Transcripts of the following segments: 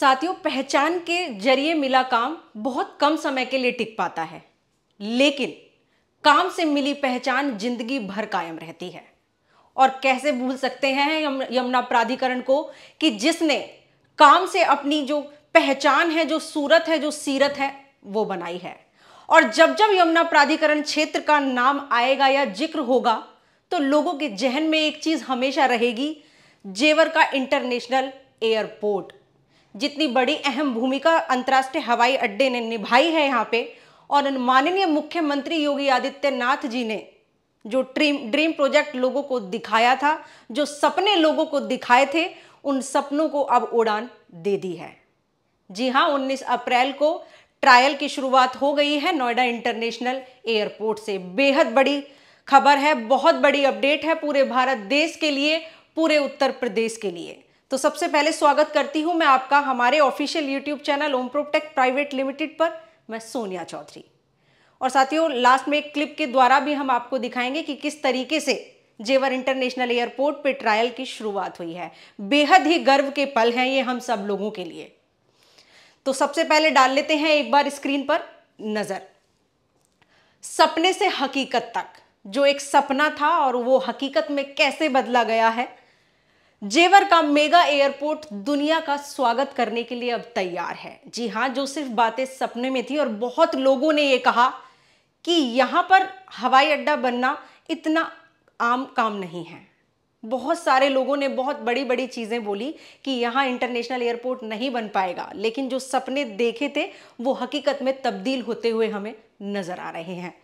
साथियों पहचान के जरिए मिला काम बहुत कम समय के लिए टिक पाता है लेकिन काम से मिली पहचान जिंदगी भर कायम रहती है और कैसे भूल सकते हैं यमुना प्राधिकरण को कि जिसने काम से अपनी जो पहचान है जो सूरत है जो सीरत है वो बनाई है और जब जब यमुना प्राधिकरण क्षेत्र का नाम आएगा या जिक्र होगा तो लोगों के जहन में एक चीज हमेशा रहेगी जेवर का इंटरनेशनल एयरपोर्ट जितनी बड़ी अहम भूमिका अंतर्राष्ट्रीय हवाई अड्डे ने निभाई है यहाँ पे और माननीय मुख्यमंत्री योगी आदित्यनाथ जी ने जो ड्रीम ड्रीम प्रोजेक्ट लोगों को दिखाया था जो सपने लोगों को दिखाए थे उन सपनों को अब उड़ान दे दी है जी हाँ 19 अप्रैल को ट्रायल की शुरुआत हो गई है नोएडा इंटरनेशनल एयरपोर्ट से बेहद बड़ी खबर है बहुत बड़ी अपडेट है पूरे भारत देश के लिए पूरे उत्तर प्रदेश के लिए तो सबसे पहले स्वागत करती हूं मैं आपका हमारे official YouTube channel protect private limited पर मैं सोनिया चौधरी और साथियों लास्ट में एक क्लिप के द्वारा भी हम आपको दिखाएंगे कि किस तरीके से जेवर इंटरनेशनल एयरपोर्ट पे ट्रायल की शुरुआत हुई है बेहद ही गर्व के पल हैं ये हम सब लोगों के लिए तो सबसे पहले डाल लेते हैं एक बार स्क्रीन पर नज़र सपने से हकीकत तक जो एक सपना था और वो हकीकत में कैसे बदला गया है जेवर का मेगा एयरपोर्ट दुनिया का स्वागत करने के लिए अब तैयार है जी हाँ जो सिर्फ बातें सपने में थी और बहुत लोगों ने यह कहा कि यहाँ पर हवाई अड्डा बनना इतना आम काम नहीं है बहुत सारे लोगों ने बहुत बड़ी बड़ी चीज़ें बोली कि यहाँ इंटरनेशनल एयरपोर्ट नहीं बन पाएगा लेकिन जो सपने देखे थे वो हकीकत में तब्दील होते हुए हमें नज़र आ रहे हैं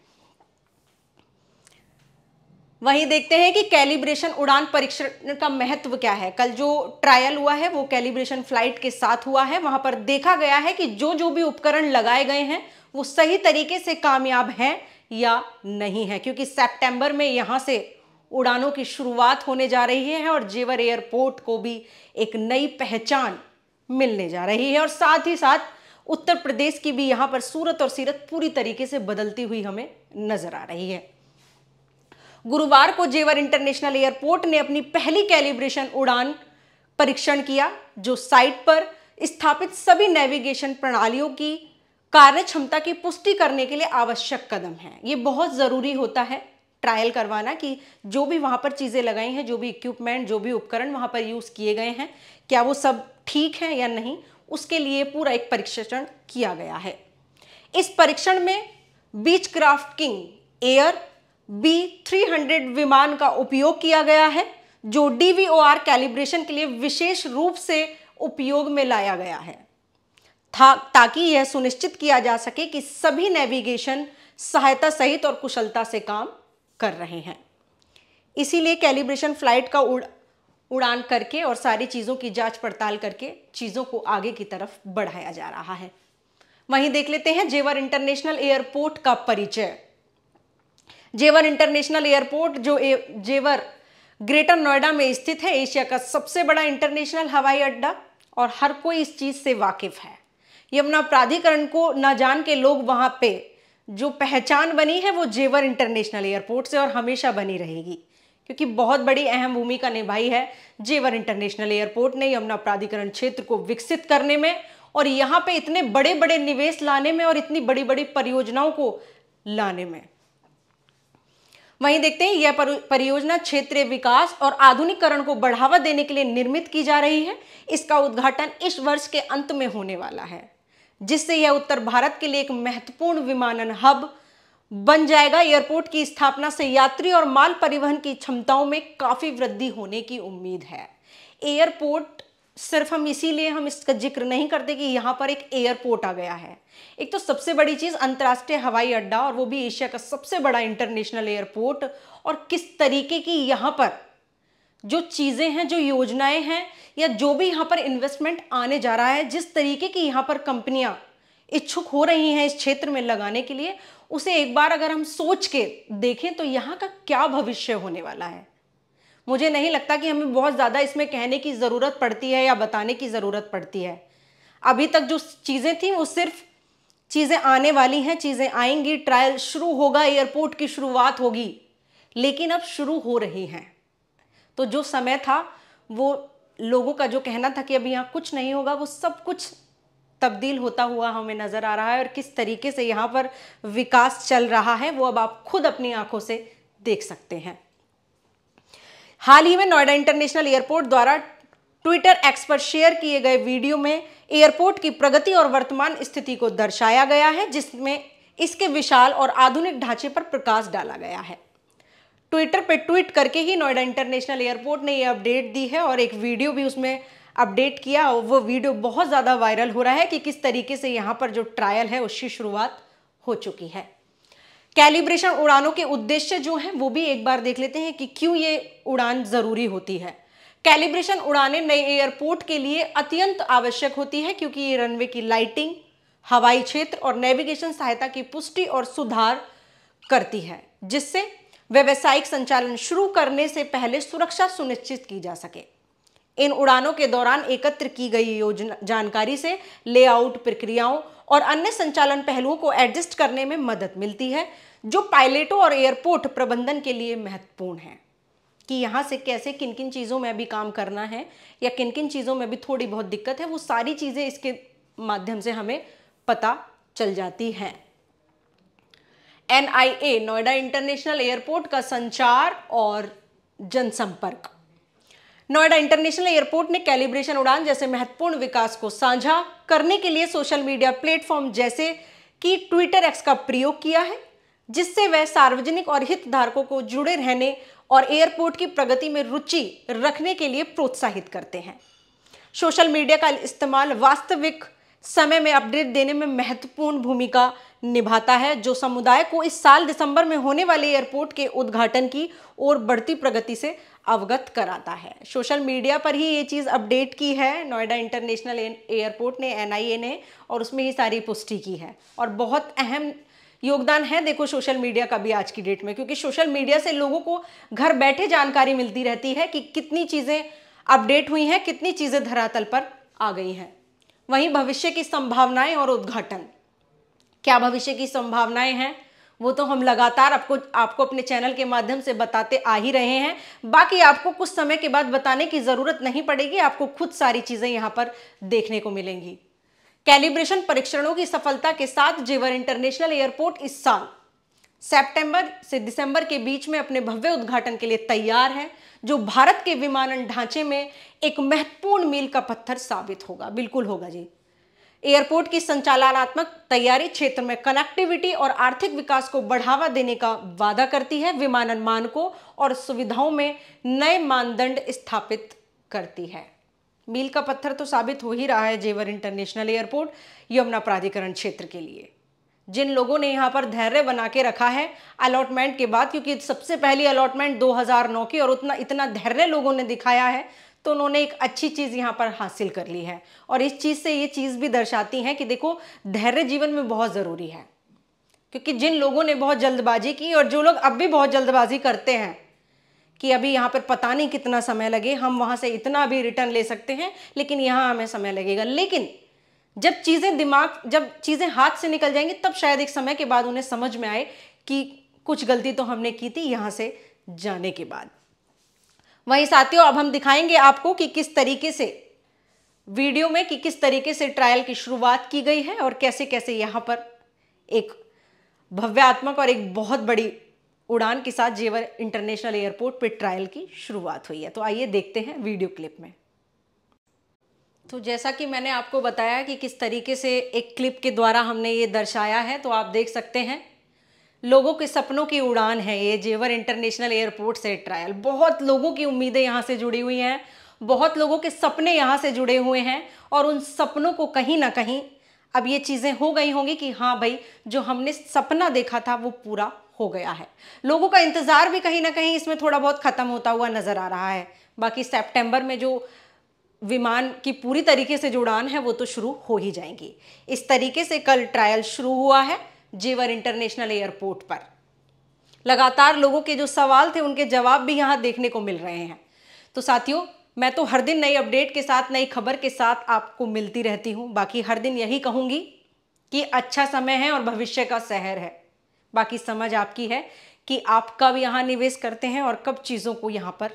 वहीं देखते हैं कि कैलिब्रेशन उड़ान परीक्षण का महत्व क्या है कल जो ट्रायल हुआ है वो कैलिब्रेशन फ्लाइट के साथ हुआ है वहां पर देखा गया है कि जो जो भी उपकरण लगाए गए हैं वो सही तरीके से कामयाब हैं या नहीं है क्योंकि सितंबर में यहाँ से उड़ानों की शुरुआत होने जा रही है और जेवर एयरपोर्ट को भी एक नई पहचान मिलने जा रही है और साथ ही साथ उत्तर प्रदेश की भी यहाँ पर सूरत और सीरत पूरी तरीके से बदलती हुई हमें नजर आ रही है गुरुवार को जेवर इंटरनेशनल एयरपोर्ट ने अपनी पहली कैलिब्रेशन उड़ान परीक्षण किया जो साइट पर स्थापित सभी नेविगेशन प्रणालियों की कार्य क्षमता की पुष्टि करने के लिए आवश्यक कदम है ये बहुत ज़रूरी होता है ट्रायल करवाना कि जो भी वहाँ पर चीज़ें लगाई हैं जो भी इक्विपमेंट जो भी उपकरण वहाँ पर यूज़ किए गए हैं क्या वो सब ठीक है या नहीं उसके लिए पूरा एक परीक्षण किया गया है इस परीक्षण में Beechcraft King Air B hundred विमान का उपयोग किया गया है जो डीवीओआर कैलिब्रेशन के लिए विशेष रूप से उपयोग में लाया गया है था ताकि यह सुनिश्चित किया जा सके कि सभी नेविगेशन सहायता सहित और कुशलता से काम कर रहे हैं इसीलिए कैलिब्रेशन फ्लाइट का उड़ उड़ान करके और सारी चीज़ों की जांच पड़ताल करके चीज़ों को आगे की तरफ बढ़ाया जा रहा है वहीं देख लेते हैं जेवर इंटरनेशनल एयरपोर्ट का परिचय जेवर इंटरनेशनल एयरपोर्ट जो जेवर ग्रेटर नोएडा में स्थित है एशिया का सबसे बड़ा इंटरनेशनल हवाई अड्डा और हर कोई इस चीज़ से वाकिफ है यमुना प्राधिकरण को ना जान के लोग वहाँ पे जो पहचान बनी है वो जेवर इंटरनेशनल एयरपोर्ट से और हमेशा बनी रहेगी क्योंकि बहुत बड़ी अहम भूमिका निभाई है जेवर इंटरनेशनल एयरपोर्ट ने यमुना प्राधिकरण क्षेत्र को विकसित करने में और यहाँ पे इतने बड़े बड़े निवेश लाने में और इतनी बड़ी बड़ी परियोजनाओं को लाने में वहीं देखते हैं यह परियोजना क्षेत्रीय विकास और आधुनिकरण को बढ़ावा देने के लिए निर्मित की जा रही है इसका उद्घाटन इस वर्ष के अंत में होने वाला है जिससे यह उत्तर भारत के लिए एक महत्वपूर्ण विमानन हब बन जाएगा एयरपोर्ट की स्थापना से यात्री और माल परिवहन की क्षमताओं में काफी वृद्धि होने की उम्मीद है एयरपोर्ट सिर्फ हम इसीलिए हम इसका जिक्र नहीं करते कि यहाँ पर एक एयरपोर्ट आ गया है एक तो सबसे बड़ी चीज़ अंतर्राष्ट्रीय हवाई अड्डा और वो भी एशिया का सबसे बड़ा इंटरनेशनल एयरपोर्ट और किस तरीके की यहाँ पर जो चीज़ें हैं जो योजनाएं हैं या जो भी यहाँ पर इन्वेस्टमेंट आने जा रहा है जिस तरीके की यहाँ पर कंपनियाँ इच्छुक हो रही हैं इस क्षेत्र में लगाने के लिए उसे एक बार अगर हम सोच के देखें तो यहाँ का क्या भविष्य होने वाला है मुझे नहीं लगता कि हमें बहुत ज़्यादा इसमें कहने की ज़रूरत पड़ती है या बताने की ज़रूरत पड़ती है अभी तक जो चीज़ें थी वो सिर्फ चीज़ें आने वाली हैं चीज़ें आएंगी ट्रायल शुरू होगा एयरपोर्ट की शुरुआत होगी लेकिन अब शुरू हो रही हैं तो जो समय था वो लोगों का जो कहना था कि अभी यहाँ कुछ नहीं होगा वो सब कुछ तब्दील होता हुआ हमें नज़र आ रहा है और किस तरीके से यहाँ पर विकास चल रहा है वो अब आप खुद अपनी आंखों से देख सकते हैं हाल ही में नोएडा इंटरनेशनल एयरपोर्ट द्वारा ट्विटर एक्स पर शेयर किए गए वीडियो में एयरपोर्ट की प्रगति और वर्तमान स्थिति को दर्शाया गया है जिसमें इसके विशाल और आधुनिक ढांचे पर प्रकाश डाला गया है ट्विटर पर ट्वीट करके ही नोएडा इंटरनेशनल एयरपोर्ट ने यह अपडेट दी है और एक वीडियो भी उसमें अपडेट किया और वो वीडियो बहुत ज़्यादा वायरल हो रहा है कि किस तरीके से यहाँ पर जो ट्रायल है उसकी शुरुआत हो चुकी है कैलिब्रेशन उड़ानों के उद्देश्य जो हैं वो भी एक बार देख लेते हैं कि क्यों ये उड़ान ज़रूरी होती है कैलिब्रेशन उड़ानें नए एयरपोर्ट के लिए अत्यंत आवश्यक होती है क्योंकि ये रनवे की लाइटिंग हवाई क्षेत्र और नेविगेशन सहायता की पुष्टि और सुधार करती है जिससे व्यावसायिक संचालन शुरू करने से पहले सुरक्षा सुनिश्चित की जा सके इन उड़ानों के दौरान एकत्र की गई योजना जानकारी से लेआउट प्रक्रियाओं और अन्य संचालन पहलुओं को एडजस्ट करने में मदद मिलती है जो पायलटों और एयरपोर्ट प्रबंधन के लिए महत्वपूर्ण है कि यहाँ से कैसे किन किन चीज़ों में अभी काम करना है या किन किन चीज़ों में भी थोड़ी बहुत दिक्कत है वो सारी चीज़ें इसके माध्यम से हमें पता चल जाती हैं एन नोएडा इंटरनेशनल एयरपोर्ट का संचार और जनसंपर्क नोएडा इंटरनेशनल एयरपोर्ट ने कैलिब्रेशन उड़ान जैसे महत्वपूर्ण विकास को साझा करने के लिए सोशल मीडिया प्लेटफॉर्म जैसे कि ट्विटर एक्स का प्रयोग किया है जिससे वह सार्वजनिक और हितधारकों को जुड़े रहने और एयरपोर्ट की प्रगति में रुचि रखने के लिए प्रोत्साहित करते हैं सोशल मीडिया का इस्तेमाल वास्तविक समय में अपडेट देने में महत्वपूर्ण भूमिका निभाता है जो समुदाय को इस साल दिसंबर में होने वाले एयरपोर्ट के उद्घाटन की ओर बढ़ती प्रगति से अवगत कराता है सोशल मीडिया पर ही ये चीज़ अपडेट की है नोएडा इंटरनेशनल एयरपोर्ट ने एनआईए ने और उसमें ही सारी पुष्टि की है और बहुत अहम योगदान है देखो सोशल मीडिया का भी आज की डेट में क्योंकि सोशल मीडिया से लोगों को घर बैठे जानकारी मिलती रहती है कि कितनी चीज़ें अपडेट हुई हैं कितनी चीज़ें धरातल पर आ गई हैं वहीं भविष्य की संभावनाएं और उद्घाटन क्या भविष्य की संभावनाएं हैं वो तो हम लगातार आपको आपको अपने चैनल के माध्यम से बताते आ ही रहे हैं बाकी आपको कुछ समय के बाद बताने की ज़रूरत नहीं पड़ेगी आपको खुद सारी चीज़ें यहां पर देखने को मिलेंगी कैलिब्रेशन परीक्षणों की सफलता के साथ जेवर इंटरनेशनल एयरपोर्ट इस साल सितंबर से दिसंबर के बीच में अपने भव्य उद्घाटन के लिए तैयार है जो भारत के विमानन ढांचे में एक महत्वपूर्ण मील का पत्थर साबित होगा बिल्कुल होगा जी एयरपोर्ट की संचालनात्मक तैयारी क्षेत्र में कनेक्टिविटी और आर्थिक विकास को बढ़ावा देने का वादा करती है विमानन मानकों और सुविधाओं में नए मानदंड स्थापित करती है मील का पत्थर तो साबित हो ही रहा है जेवर इंटरनेशनल एयरपोर्ट यमुना प्राधिकरण क्षेत्र के लिए जिन लोगों ने यहाँ पर धैर्य बना के रखा है अलॉटमेंट के बाद क्योंकि सबसे पहली अलॉटमेंट 2009 की और उतना इतना धैर्य लोगों ने दिखाया है तो उन्होंने एक अच्छी चीज़ यहाँ पर हासिल कर ली है और इस चीज़ से ये चीज़ भी दर्शाती है कि देखो धैर्य जीवन में बहुत ज़रूरी है क्योंकि जिन लोगों ने बहुत जल्दबाजी की और जो लोग अब भी बहुत जल्दबाजी करते हैं कि अभी यहाँ पर पता नहीं कितना समय लगे हम वहाँ से इतना भी रिटर्न ले सकते हैं लेकिन यहाँ हमें समय लगेगा लेकिन जब चीज़ें दिमाग जब चीज़ें हाथ से निकल जाएंगी तब शायद एक समय के बाद उन्हें समझ में आए कि कुछ गलती तो हमने की थी यहां से जाने के बाद वहीं साथियों अब हम दिखाएंगे आपको कि किस तरीके से वीडियो में कि किस तरीके से ट्रायल की शुरुआत की गई है और कैसे कैसे यहां पर एक भव्यात्मक और एक बहुत बड़ी उड़ान के साथ जेवर इंटरनेशनल एयरपोर्ट पर ट्रायल की शुरुआत हुई है तो आइए देखते हैं वीडियो क्लिप में तो जैसा कि मैंने आपको बताया कि किस तरीके से एक क्लिप के द्वारा हमने ये दर्शाया है तो आप देख सकते हैं लोगों के सपनों की उड़ान है ये जेवर इंटरनेशनल एयरपोर्ट से ट्रायल बहुत लोगों की उम्मीदें यहाँ से जुड़ी हुई हैं बहुत लोगों के सपने यहाँ से जुड़े हुए हैं और उन सपनों को कहीं ना कहीं अब ये चीज़ें हो गई होंगी कि हाँ भाई जो हमने सपना देखा था वो पूरा हो गया है लोगों का इंतज़ार भी कहीं ना कहीं इसमें थोड़ा बहुत ख़त्म होता हुआ नज़र आ रहा है बाकी सेप्टेम्बर में जो विमान की पूरी तरीके से जुड़ान है वो तो शुरू हो ही जाएंगी इस तरीके से कल ट्रायल शुरू हुआ है जेवर इंटरनेशनल एयरपोर्ट पर लगातार लोगों के जो सवाल थे उनके जवाब भी यहाँ देखने को मिल रहे हैं तो साथियों मैं तो हर दिन नई अपडेट के साथ नई खबर के साथ आपको मिलती रहती हूँ बाकी हर दिन यही कहूँगी कि अच्छा समय है और भविष्य का शहर है बाकी समझ आपकी है कि आप कब यहाँ निवेश करते हैं और कब चीज़ों को यहाँ पर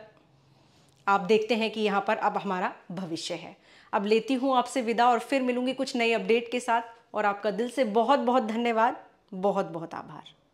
आप देखते हैं कि यहाँ पर अब हमारा भविष्य है अब लेती हूँ आपसे विदा और फिर मिलूंगी कुछ नई अपडेट के साथ और आपका दिल से बहुत बहुत धन्यवाद बहुत बहुत आभार